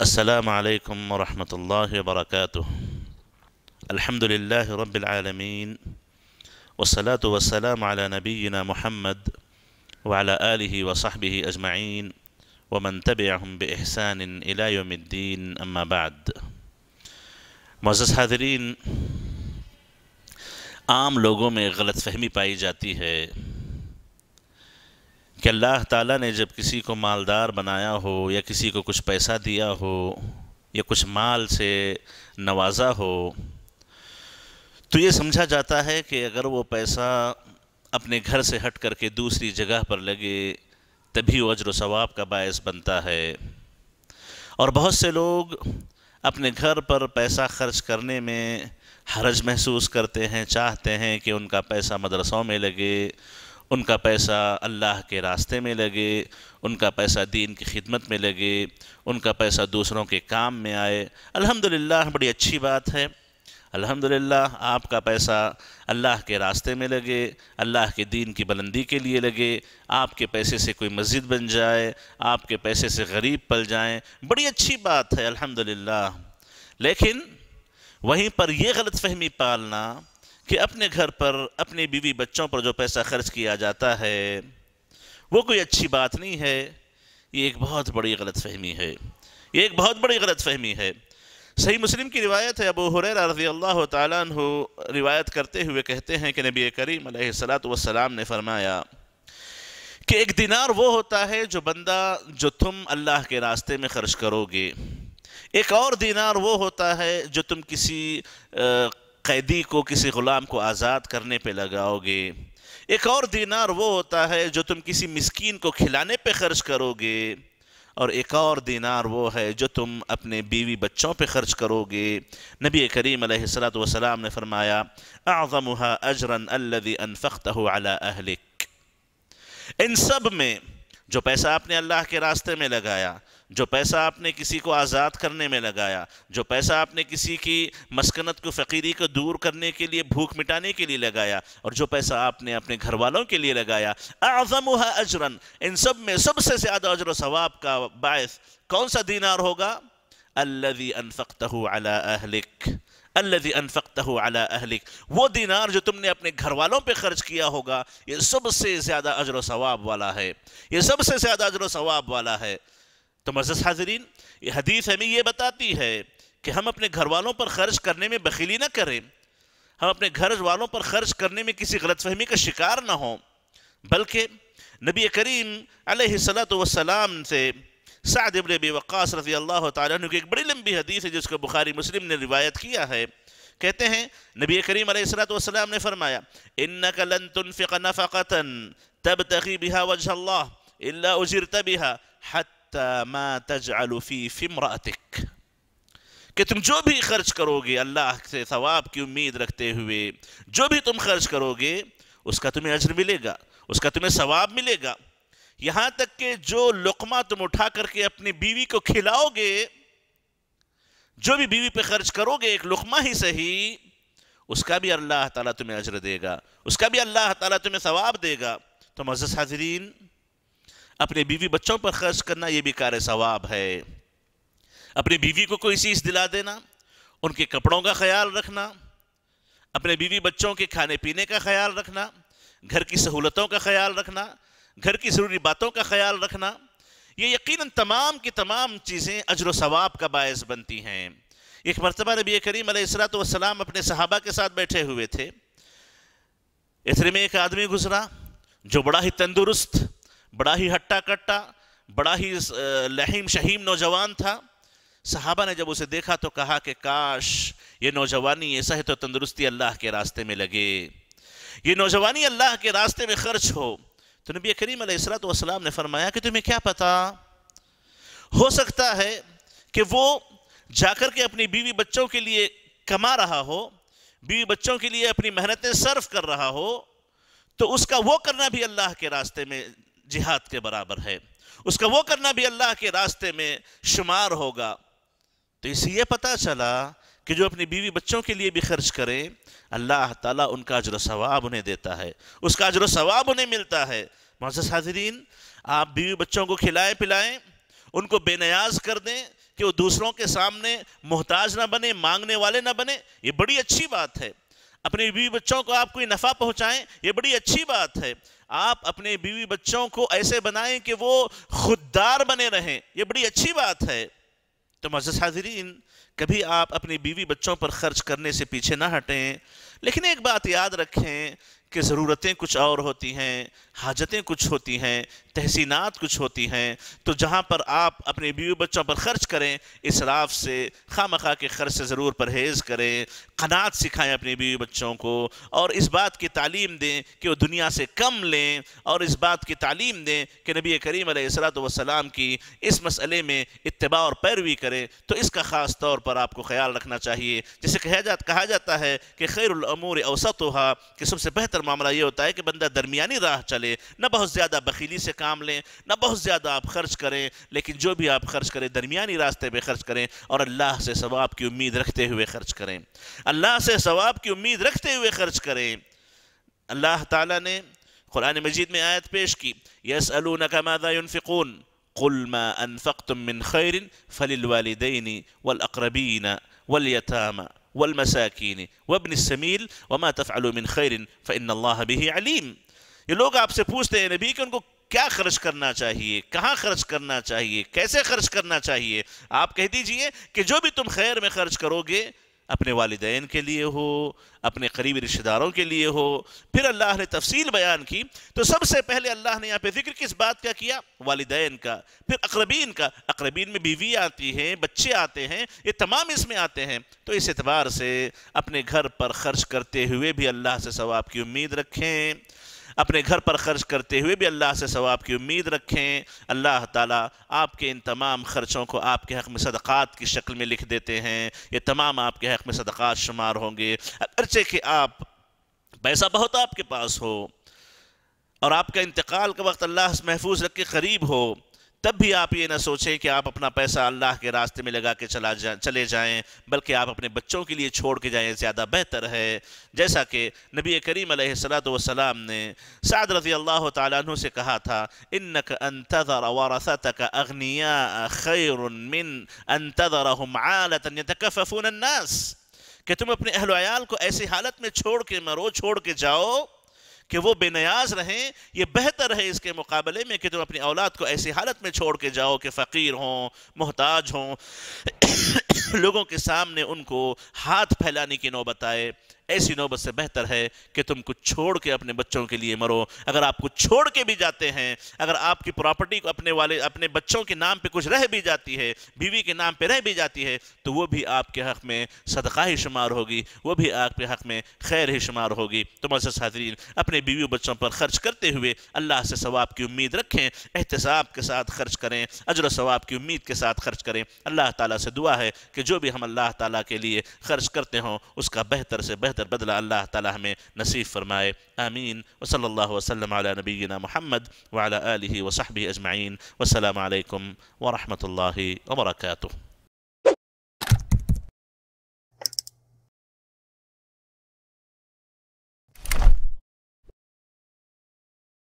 السلام عليكم ورحمة الله وبركاته الحمد لله رب العالمين والصلاة والسلام على نبينا محمد وعلى آله وصحبه أجمعين ومن تبعهم بإحسان إلى يوم الدين أما بعد معزز حاضرين عام لوگوں میں غلط فهمی پائی جاتی ہے कि अल्लाह ताला ने जब किसी को मालदार बनाया हो या किसी को कुछ पैसा दिया हो या कुछ माल से नवाजा हो तो ये समझा जाता है कि अगर वो पैसा अपने घर से हट कर के दूसरी जगह पर लगे तभी वो अजर सवाब का बायस बनता है और बहुत से लोग अपने घर पर पैसा खर्च करने में हरज महसूस करते हैं चाहते हैं कि उनका पैसा मदरसों में लगे उनका पैसा अल्लाह के रास्ते में लगे उनका पैसा दीन की खिदमत में लगे उनका पैसा दूसरों के काम में आए अल्हम्दुलिल्लाह बड़ी अच्छी बात है अल्हम्दुलिल्लाह आपका पैसा अल्लाह के रास्ते में लगे अल्लाह के दीन की बुलंदी के लिए लगे आपके पैसे से कोई मस्जिद बन जाए आपके पैसे से गरीब पल जाएँ बड़ी अच्छी बात है अल्हम्दुलिल्लाह लेकिन वहीं पर यह गलत फहमी पालना कि अपने घर पर अपनी बीवी बच्चों पर जो पैसा खर्च किया जाता है वो कोई अच्छी बात नहीं है ये एक बहुत बड़ी गलत फहमी है ये एक बहुत बड़ी गलत फहमी है सही मुस्लिम की रिवायत है अबू हुरर रजी अल्लाह तु रिवायत करते हुए कहते हैं कि नबी करीम वसलाम ने फरमाया कि एक दिनार वो होता है जो बंदा जो तुम अल्लाह के रास्ते में ख़र्च करोगे एक और दिनार वो होता है जो तुम किसी कैदी को किसी ग़ुलाम को आज़ाद करने पे लगाओगे एक और दीनार वो होता है जो तुम किसी मिसकीन को खिलाने पे खर्च करोगे और एक और दीनार वो है जो तुम अपने बीवी बच्चों पे खर्च करोगे नबी करीम सलाम ने फरमाया अजरन अल्लि अहलिक इन सब में जो पैसा आपने अल्लाह के रास्ते में लगाया जो पैसा आपने किसी को आज़ाद करने में लगाया जो पैसा आपने किसी की मस्कनत को फ़कीरी को दूर करने के लिए भूख मिटाने के लिए लगाया और जो पैसा आपने अपने घर वालों के लिए लगाया आज़म अजरन इन सब में सबसे ज़्यादा अजर सवाब का बायस कौन सा दीनार होगा अल्लि अनफ़त अला अहलिक अल्लि अनफ़त अला अहलिक वो दीनार जो तुमने अपने घर वालों पर ख़र्च किया होगा ये सबसे ज़्यादा अजर सवाब वाला है ये सबसे ज़्यादा अजर सवाब वाला है तो मजस हाजरीन ये हदीस हमें यह बताती है कि हम अपने घर वालों पर खर्च करने में बखीली ना करें हम अपने घर वालों पर खर्च करने में किसी गलतफहमी का शिकार ना हों बल्कि नबी करीम सलाम से साद इबन बी रजी अल्लाह तु की एक बड़ी लंबी हदीस है जिसको बुखारी मुस्लिम ने रिवायत किया है कहते हैं नबी करीम सलाम ने फरमाया इन तब तकी बिहा वजह बिहा हत्ता मा तजअलु फी फिमरातिक कि तुम जो भी खर्च करोगे अल्लाह से सवाब की उम्मीद रखते हुए जो भी तुम खर्च करोगे उसका तुम्हें अजर मिलेगा उसका तुम्हें सवाब मिलेगा यहाँ तक कि जो लुकमा तुम उठा करके अपनी बीवी को खिलाओगे जो भी बीवी पे खर्च करोगे एक लुकमा ही सही उसका भी अल्लाह ताला तुम्हें अजर देगा उसका भी अल्लाह ताला तुम्हें सवाब देगा तो मज़ हाजरीन अपने बीवी बच्चों पर खर्च करना यह भी कार्य सवाब है अपनी बीवी को कोई चीज़ दिला देना उनके कपड़ों का ख्याल रखना अपने बीवी बच्चों के खाने पीने का ख्याल रखना घर की सहूलतों का ख्याल रखना घर की ज़रूरी बातों का ख्याल रखना ये यकीनन तमाम की तमाम चीज़ें अजर सवाब का बायस बनती हैं एक मरतबा नबी करीम सलाम अपने सहाबा के साथ बैठे हुए थे इतने में एक आदमी गुजरा जो बड़ा ही तंदुरुस्त बड़ा ही हट्टा कट्टा बड़ा ही लहीम शहीम नौजवान था साहबा ने जब उसे देखा तो कहा कि काश ये नौजवानी ये सेहत तो तंदुरुस्ती अल्लाह के रास्ते में लगे ये नौजवानी अल्लाह के रास्ते में खर्च हो तो नबी करीम सलाम ने फरमाया कि तुम्हें क्या पता हो सकता है कि वो जाकर के अपनी बीवी बच्चों के लिए कमा रहा हो बीवी बच्चों के लिए अपनी मेहनतें सर्व कर रहा हो तो उसका वो करना भी अल्लाह के रास्ते में जिहाद के बराबर है उसका वो करना भी अल्लाह के रास्ते में शुमार होगा तो इसे ये पता चला कि जो अपनी बीवी बच्चों के लिए भी खर्च करें अल्लाह ताला उनका अजर सवाब उन्हें देता है उसका अजर सवाब उन्हें मिलता है मोहस हाजरीन आप बीवी बच्चों को खिलाएं पिलाएं उनको बेनयाज कर दें कि वो दूसरों के सामने मोहताज ना बने मांगने वाले ना बने ये बड़ी अच्छी बात है अपने बीवी बच्चों को आप कोई नफ़ा पहुँचाएं ये बड़ी अच्छी बात है आप अपने बीवी बच्चों को ऐसे बनाएं कि वो खुददार बने रहें ये बड़ी अच्छी बात है तो मजस हाजरीन कभी आप अपने बीवी बच्चों पर खर्च करने से पीछे ना हटें लेकिन एक बात याद रखें कि ज़रूरतें कुछ और होती हैं हाजतें कुछ होती हैं तहसीनात कुछ होती हैं तो जहाँ पर आप अपने बीवी बच्चों पर ख़र्च करें इसराफ से खाम खा के खर्च से ज़रूर परहेज़ करें कनात सिखाएं अपने बीवी बच्चों को और इस बात की तालीम दें कि वो दुनिया से कम लें और इस बात की तालीम दें कि नबी करीम सलाम की इस मसले में इतबा और पैरवी करें तो इसका ख़ास तौर पर आपको ख्याल रखना चाहिए जैसे कहा जा कहा जाता है कि खैरमूर अवसत कि सबसे बेहतर मामला ये होता है कि बंदा दरमिया राह चले न बहुत ज़्यादा बखीली से काम लें ना बहुत ज़्यादा आप खर्च करें लेकिन जो भी आप खर्च करें दरमियानी रास्ते पर खर्च करें और अल्लाह से सवाब की उम्मीद रखते हुए खर्च करें अल्लाह से सवाब की उम्मीद रखते हुए खर्च करें अल्लाह ताला ने कुरान मजीद में आयत पेश की यस अलूनकमादाफ़िकून कुलमा अनफ़तमिन खैरिन फलिल वालदेनी वलअक़रबीना वलयतामा वलमसाकिन वबन समील वमा तफ़लमिन खैरिन फ़िन अल्लाह अलीम ये लोग आपसे पूछते हैं नबी कि उनको क्या खर्च करना चाहिए कहाँ खर्च करना चाहिए कैसे खर्च करना चाहिए आप कह दीजिए कि जो भी तुम खैर में खर्च करोगे अपने वालदेन के लिए हो अपने करीबी रिश्तेदारों के लिए हो फिर अल्लाह ने तफसील बयान की तो सबसे पहले अल्लाह ने यहाँ पे जिक्र किस बात का किया वालदेन का फिर अकरबीन का अकरबीन में बीवी आती हैं बच्चे आते हैं ये तमाम इसमें आते हैं तो इस एतबार से अपने घर पर खर्च करते हुए भी अल्लाह से सवाब की उम्मीद रखें अपने घर पर ख़र्च करते हुए भी अल्लाह से सवाब की उम्मीद रखें अल्लाह ताला आपके इन तमाम ख़र्चों को आपके हक़ में सदक़ात की शक्ल में लिख देते हैं ये तमाम आपके हक़ में सदक़ात शुमार होंगे अगरचे कि आप पैसा बहुत आपके पास हो और आपका इंतकाल का वक्त अल्लाह महफूज रख के करीब हो तब भी आप ये ना सोचें कि आप अपना पैसा अल्लाह के रास्ते में लगा के चला जा चले जाएँ बल्कि आप अपने बच्चों के लिए छोड़ के जाएँ ज़्यादा बेहतर है जैसा कि नबी करीम सलाम ने साद रजी अल्लाह तु से कहा था इन नक अंतर अग्निया खैर मिन कि तुम अपने अहलोयाल को ऐसी हालत में छोड़ के मरो छोड़ के जाओ कि वो बेनयाज रहें ये बेहतर है इसके मुकाबले में कि तुम अपनी औलाद को ऐसी हालत में छोड़ के जाओ कि फ़कीर हों मोहताज हों लोगों के सामने उनको हाथ फैलाने की नौबत आए ऐसी नौबत से बेहतर है कि तुम कुछ छोड़ के अपने बच्चों के लिए मरो अगर आप कुछ छोड़ के भी जाते हैं अगर आपकी प्रॉपर्टी को अपने वाले अपने बच्चों के नाम पर कुछ रह भी जाती है बीवी के नाम पर रह भी जाती है तो वो भी आपके हक़ में सदका ही शुमार होगी वो भी आपके हक़ में खैर ही शुमार होगी तो मजस हाजरीन अपने बीवी बच्चों पर खर्च करते हुए अल्लाह से सवाब की उम्मीद रखें एहतसाब के साथ खर्च करें अजर सवाब की उम्मीद के साथ खर्च करें अल्लाह ताली से दुआ है कि जो भी हम अल्लाह ताली के लिए खर्च करते हों उसका बेहतर से बेहतर در بدل الله تعالى همه نصیب فرمائے آمین وصلى الله وسلم على نبينا محمد وعلى آله وصحبه اجمعين والسلام عليكم ورحمة الله وبركاته